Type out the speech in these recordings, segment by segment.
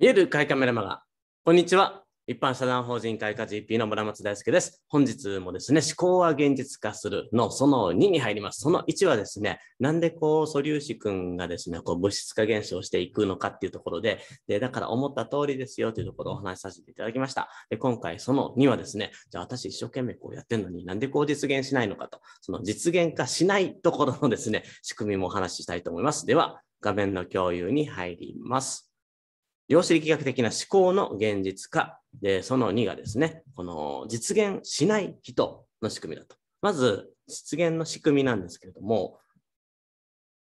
見える海カメラマガ。こんにちは。一般社団法人海科 GP の村松大輔です。本日もですね、思考は現実化するのその2に入ります。その1はですね、なんでこう素粒子くんがですね、こう物質化現象していくのかっていうところで、で、だから思った通りですよというところをお話しさせていただきました。で、今回その2はですね、じゃあ私一生懸命こうやってるのになんでこう実現しないのかと、その実現化しないところのですね、仕組みもお話ししたいと思います。では、画面の共有に入ります。量子力学的な思考の現実化、でその2がですね、この実現しない人の仕組みだと。まず、実現の仕組みなんですけれども、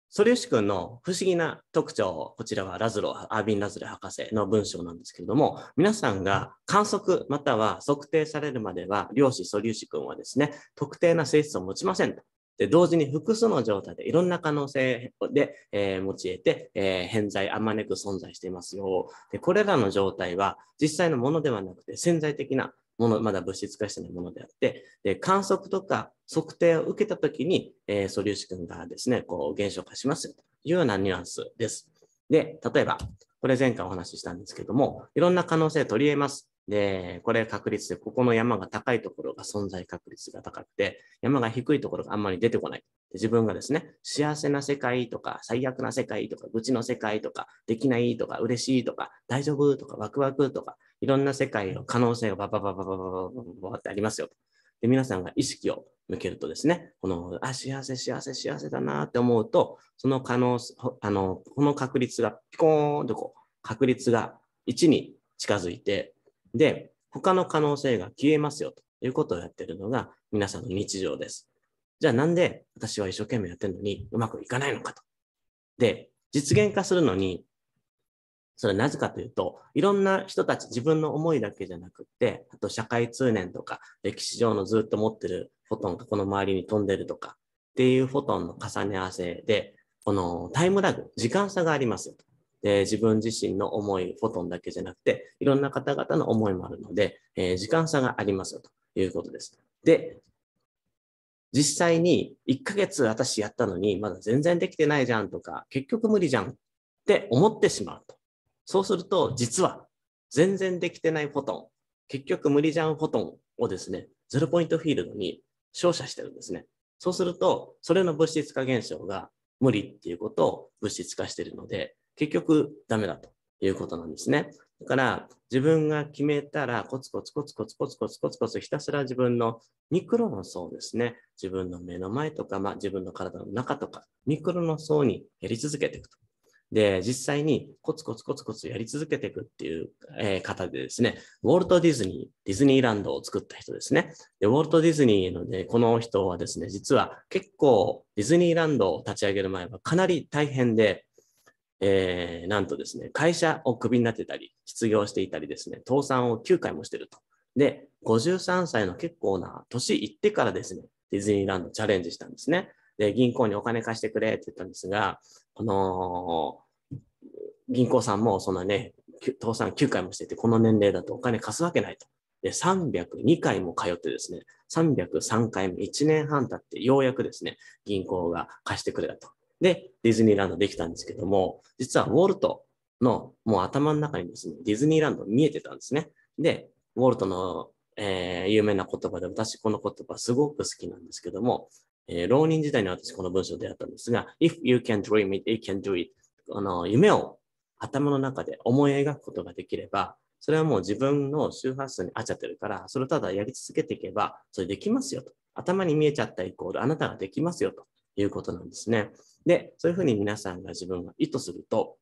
素粒子君の不思議な特徴、こちらはラズロ、アービン・ラズレ博士の文章なんですけれども、皆さんが観測または測定されるまでは、量子素粒子君はですね、特定な性質を持ちませんと。で同時に複数の状態でいろんな可能性で、えー、用いて、えー、偏在あまねく存在していますよで。これらの状態は実際のものではなくて潜在的なもの、まだ物質化してないものであって、で観測とか測定を受けたときに、えー、素粒子君がですね、こう減少化しますよというようなニュアンスです。で、例えば、これ前回お話ししたんですけども、いろんな可能性取り得ます。で、これ確率で、ここの山が高いところが存在確率が高くて、山が低いところがあんまり出てこない。で自分がですね、幸せな世界とか、最悪な世界とか、愚痴の世界とか、できないとか、嬉しいとか、大丈夫とか、ワクワクとか、いろんな世界の可能性がバババババババババってありますよ。で、皆さんが意識を向けるとですね、この、あ、幸せ、幸せ、幸せだなって思うと、その可能、あの、この確率がピコーンとこう、確率が1に近づいて、で、他の可能性が消えますよということをやってるのが皆さんの日常です。じゃあなんで私は一生懸命やってるのにうまくいかないのかと。で、実現化するのに、それはなぜかというと、いろんな人たち自分の思いだけじゃなくって、あと社会通念とか歴史上のずっと持ってるフォトンがこの周りに飛んでるとかっていうフォトンの重ね合わせで、このタイムラグ、時間差がありますよと。え自分自身の思い、フォトンだけじゃなくて、いろんな方々の思いもあるので、え時間差がありますよということです。で、実際に1ヶ月私やったのに、まだ全然できてないじゃんとか、結局無理じゃんって思ってしまうと。そうすると、実は全然できてないフォトン、結局無理じゃんフォトンをですね、ゼロポイントフィールドに照射してるんですね。そうすると、それの物質化現象が無理っていうことを物質化しているので、結局ダメだということなんですね。だから自分が決めたらコツコツコツコツコツコツコツコツひたすら自分のミクロの層ですね。自分の目の前とか、まあ、自分の体の中とか、ミクロの層にやり続けていくと。で、実際にコツコツコツコツやり続けていくっていう、えー、方でですね、ウォルト・ディズニー、ディズニーランドを作った人ですね。で、ウォルト・ディズニーのね、この人はですね、実は結構ディズニーランドを立ち上げる前はかなり大変で、えー、なんとですね、会社をクビになってたり、失業していたりですね、倒産を9回もしてると。で、53歳の結構な年いってからですね、ディズニーランドチャレンジしたんですね。で、銀行にお金貸してくれって言ったんですが、この、銀行さんもそんなね、倒産9回もしてて、この年齢だとお金貸すわけないと。で、302回も通ってですね、303回目、1年半経って、ようやくですね、銀行が貸してくれたと。で、ディズニーランドできたんですけども、実はウォルトのもう頭の中にですね、ディズニーランド見えてたんですね。で、ウォルトの、えー、有名な言葉で、私この言葉すごく好きなんですけども、えー、浪人時代に私この文章であったんですが、if you can dream it, you can do it. あの、夢を頭の中で思い描くことができれば、それはもう自分の周波数に合っちゃってるから、それをただやり続けていけば、それできますよと。頭に見えちゃったイコール、あなたができますよということなんですね。で、そういうふうに皆さんが自分が意図すると、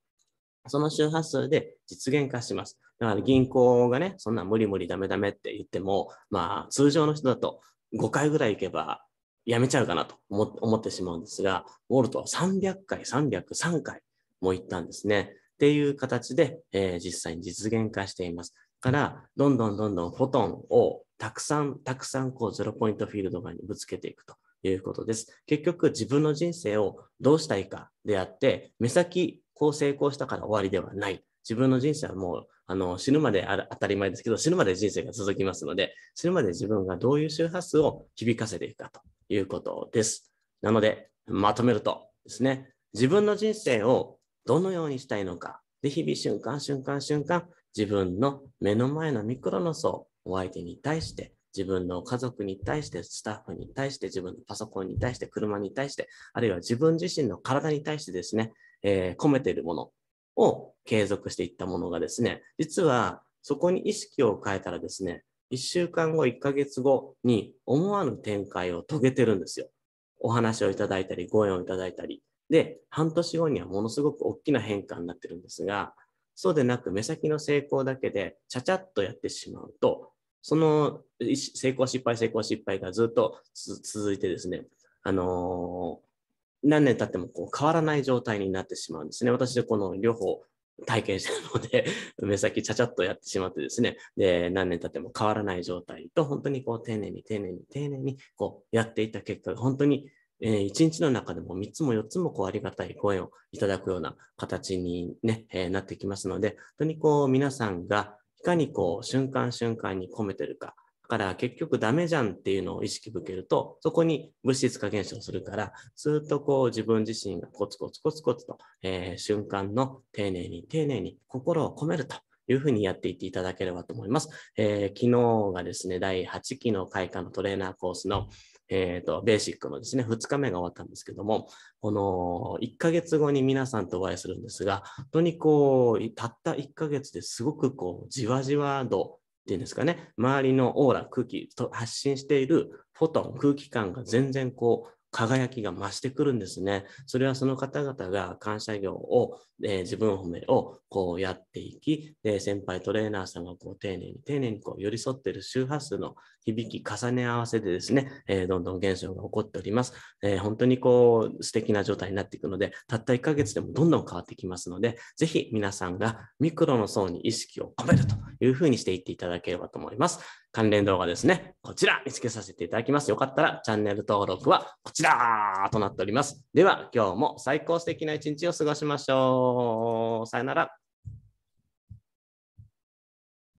その周波数で実現化します。だから銀行がね、そんな無理無理ダメダメって言っても、まあ通常の人だと5回ぐらい行けばやめちゃうかなと思ってしまうんですが、ウォルトは300回、303回も行ったんですね。っていう形で、えー、実際に実現化しています。から、どんどんどんどんフォトンをたくさん、たくさんこうゼロポイントフィールド側にぶつけていくと。いうことです。結局、自分の人生をどうしたいかであって、目先、こう成功したから終わりではない。自分の人生はもうあの死ぬまであ当たり前ですけど、死ぬまで人生が続きますので、死ぬまで自分がどういう周波数を響かせていくかということです。なので、まとめるとですね、自分の人生をどのようにしたいのか、で日々瞬間瞬間瞬間、自分の目の前のミクロの層、お相手に対して自分の家族に対して、スタッフに対して、自分のパソコンに対して、車に対して、あるいは自分自身の体に対してですね、えー、込めているものを継続していったものがですね、実はそこに意識を変えたらですね、一週間後、一ヶ月後に思わぬ展開を遂げてるんですよ。お話をいただいたり、ご縁をいただいたり。で、半年後にはものすごく大きな変化になってるんですが、そうでなく目先の成功だけでちゃちゃっとやってしまうと、その成功失敗、成功失敗がずっと続いてですね、あのー、何年経ってもこう変わらない状態になってしまうんですね。私、この両方体験してるので、目先ちゃちゃっとやってしまってですね、で、何年経っても変わらない状態と、本当にこう丁寧に丁寧に丁寧にこうやっていた結果が本当にえー、日の中でも3つも4つもこうありがたい声をいただくような形にねえー、なってきますので、本当にこう皆さんが、いかにこう瞬間瞬間に込めてるか。だから結局ダメじゃんっていうのを意識向けると、そこに物質化現象するから、ずっとこう自分自身がコツコツコツコツと、えー、瞬間の丁寧に丁寧に心を込めるとというふうにやっていっていただければと思います。えー、昨日がですね、第8期の開花のトレーナーコースの、えっ、ー、と、ベーシックのですね、2日目が終わったんですけども、この1ヶ月後に皆さんとお会いするんですが、本当にこう、たった1ヶ月ですごくこう、じわじわ度っていうんですかね、周りのオーラ、空気と発信しているフォトン、空気感が全然こう、輝きが増してくるんですね。それはその方々が感謝業を、えー、自分褒めをこうやっていき、で先輩トレーナーさんがこう丁寧に丁寧にこう寄り添ってる周波数の響き重ね合わせでですね、えー、どんどん現象が起こっております。えー、本当にこう素敵な状態になっていくので、たった1ヶ月でもどんどん変わってきますので、ぜひ皆さんがミクロの層に意識を込めるというふうにしていっていただければと思います。関連動画ですね、こちら見つけさせていただきます。よかったらチャンネル登録はこちらとなっております。では、今日も最高素敵な一日を過ごしましょう。さよなら。